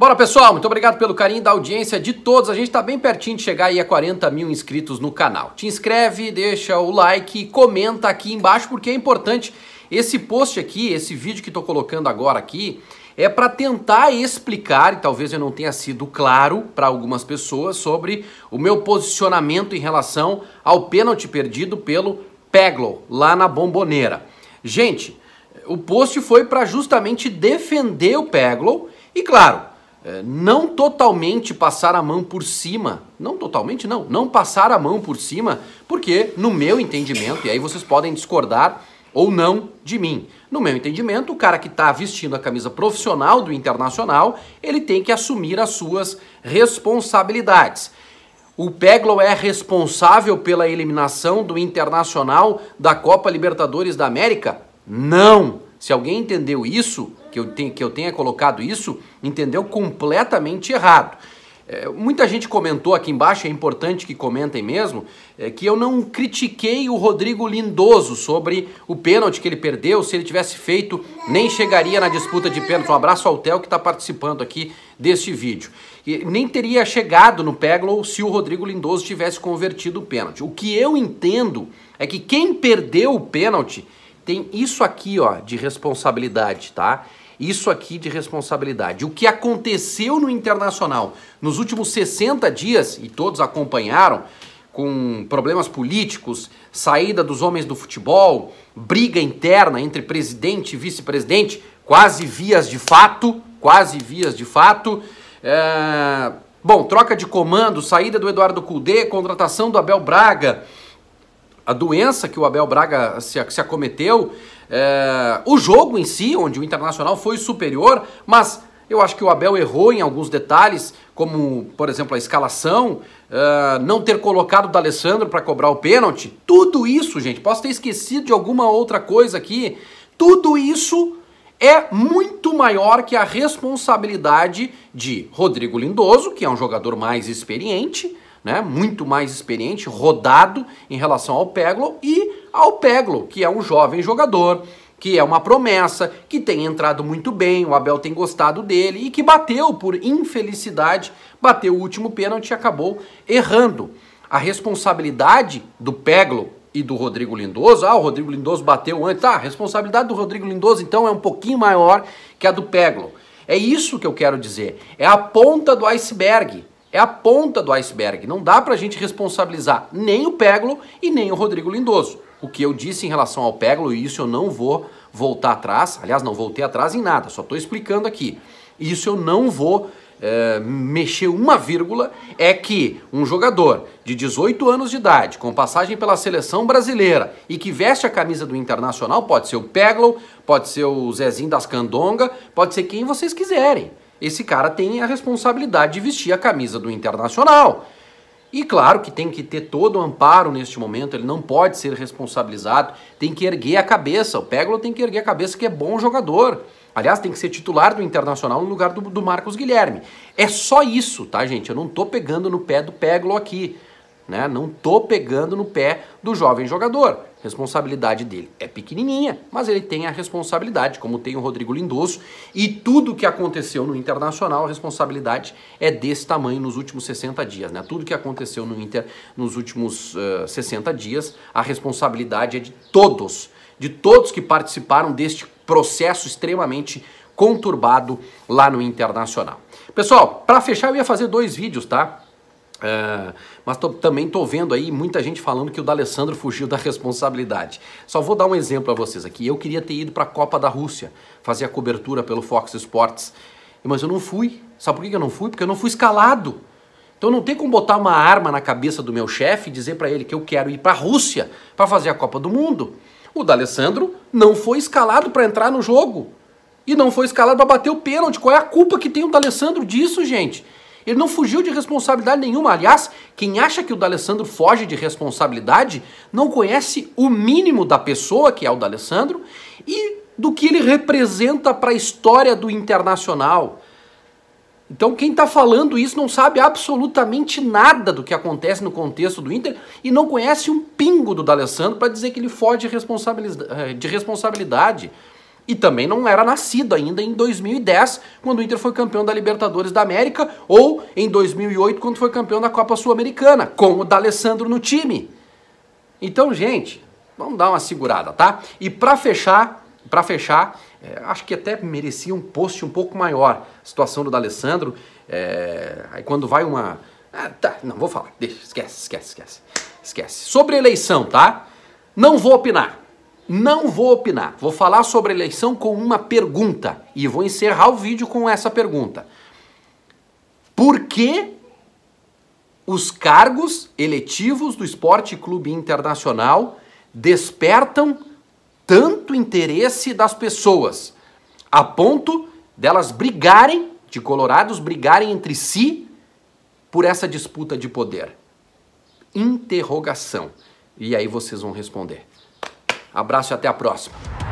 Bora, pessoal, muito obrigado pelo carinho da audiência de todos. A gente está bem pertinho de chegar aí a 40 mil inscritos no canal. Te inscreve, deixa o like, comenta aqui embaixo, porque é importante. Esse post aqui, esse vídeo que estou colocando agora aqui, é para tentar explicar, e talvez eu não tenha sido claro para algumas pessoas, sobre o meu posicionamento em relação ao pênalti perdido pelo Peglo, lá na Bomboneira. Gente, o post foi para justamente defender o Peglo e, claro, é, não totalmente passar a mão por cima, não totalmente não, não passar a mão por cima, porque no meu entendimento, e aí vocês podem discordar ou não de mim, no meu entendimento, o cara que está vestindo a camisa profissional do Internacional, ele tem que assumir as suas responsabilidades. O Peglo é responsável pela eliminação do Internacional da Copa Libertadores da América? Não! Se alguém entendeu isso, que eu, tenha, que eu tenha colocado isso, entendeu completamente errado. É, muita gente comentou aqui embaixo, é importante que comentem mesmo, é, que eu não critiquei o Rodrigo Lindoso sobre o pênalti que ele perdeu. Se ele tivesse feito, nem chegaria na disputa de pênalti. Um abraço ao Theo que está participando aqui deste vídeo. E nem teria chegado no Peglow se o Rodrigo Lindoso tivesse convertido o pênalti. O que eu entendo é que quem perdeu o pênalti tem isso aqui, ó, de responsabilidade, tá? Isso aqui de responsabilidade. O que aconteceu no internacional nos últimos 60 dias, e todos acompanharam, com problemas políticos, saída dos homens do futebol, briga interna entre presidente e vice-presidente, quase vias de fato, quase vias de fato. É... Bom, troca de comando, saída do Eduardo Cudê, contratação do Abel Braga a doença que o Abel Braga se, se acometeu, é, o jogo em si, onde o Internacional foi superior, mas eu acho que o Abel errou em alguns detalhes, como, por exemplo, a escalação, é, não ter colocado o D'Alessandro para cobrar o pênalti. Tudo isso, gente, posso ter esquecido de alguma outra coisa aqui. Tudo isso é muito maior que a responsabilidade de Rodrigo Lindoso, que é um jogador mais experiente, né, muito mais experiente, rodado em relação ao Peglo e ao Peglo, que é um jovem jogador, que é uma promessa, que tem entrado muito bem, o Abel tem gostado dele e que bateu por infelicidade, bateu o último pênalti e acabou errando. A responsabilidade do Peglo e do Rodrigo Lindoso, ah, o Rodrigo Lindoso bateu antes, ah, a responsabilidade do Rodrigo Lindoso então é um pouquinho maior que a do Peglo. É isso que eu quero dizer, é a ponta do iceberg é a ponta do iceberg. Não dá para a gente responsabilizar nem o Peglo e nem o Rodrigo Lindoso. O que eu disse em relação ao Peglo, e isso eu não vou voltar atrás, aliás, não voltei atrás em nada, só estou explicando aqui. Isso eu não vou é, mexer uma vírgula, é que um jogador de 18 anos de idade, com passagem pela seleção brasileira e que veste a camisa do Internacional, pode ser o Peglo, pode ser o Zezinho das Candonga, pode ser quem vocês quiserem. Esse cara tem a responsabilidade de vestir a camisa do Internacional. E claro que tem que ter todo o amparo neste momento, ele não pode ser responsabilizado, tem que erguer a cabeça. O Pégolo tem que erguer a cabeça, que é bom jogador. Aliás, tem que ser titular do Internacional no lugar do, do Marcos Guilherme. É só isso, tá, gente? Eu não tô pegando no pé do Pégolo aqui. Né? Não tô pegando no pé do jovem jogador. Responsabilidade dele é pequenininha, mas ele tem a responsabilidade, como tem o Rodrigo Lindoso, e tudo que aconteceu no Internacional, a responsabilidade é desse tamanho nos últimos 60 dias, né? Tudo que aconteceu no Inter nos últimos uh, eh, 60 dias, a responsabilidade é de todos, de todos que participaram deste processo extremamente conturbado lá no Internacional. Pessoal, para fechar eu ia fazer dois vídeos, tá? É, mas tô, também tô vendo aí muita gente falando que o D'Alessandro fugiu da responsabilidade. Só vou dar um exemplo a vocês aqui. Eu queria ter ido para a Copa da Rússia, fazer a cobertura pelo Fox Sports, mas eu não fui. Sabe por que eu não fui? Porque eu não fui escalado. Então não tem como botar uma arma na cabeça do meu chefe e dizer para ele que eu quero ir para a Rússia para fazer a Copa do Mundo. O D'Alessandro não foi escalado para entrar no jogo e não foi escalado para bater o pênalti. Qual é a culpa que tem o D'Alessandro disso, gente? Ele não fugiu de responsabilidade nenhuma. Aliás, quem acha que o D'Alessandro foge de responsabilidade não conhece o mínimo da pessoa que é o D'Alessandro e do que ele representa para a história do internacional. Então, quem está falando isso não sabe absolutamente nada do que acontece no contexto do Inter e não conhece um pingo do D'Alessandro para dizer que ele foge de responsabilidade. Eh, e também não era nascido ainda em 2010, quando o Inter foi campeão da Libertadores da América, ou em 2008, quando foi campeão da Copa Sul-Americana, com o D'Alessandro no time. Então, gente, vamos dar uma segurada, tá? E para fechar, para fechar, é, acho que até merecia um post um pouco maior a situação do D'Alessandro. É, aí quando vai uma... Ah, tá, não, vou falar, deixa, esquece, esquece, esquece, esquece. Sobre eleição, tá? Não vou opinar. Não vou opinar, vou falar sobre a eleição com uma pergunta e vou encerrar o vídeo com essa pergunta. Por que os cargos eletivos do Esporte Clube Internacional despertam tanto interesse das pessoas a ponto delas brigarem, de colorados brigarem entre si por essa disputa de poder? Interrogação. E aí vocês vão responder. Abraço e até a próxima.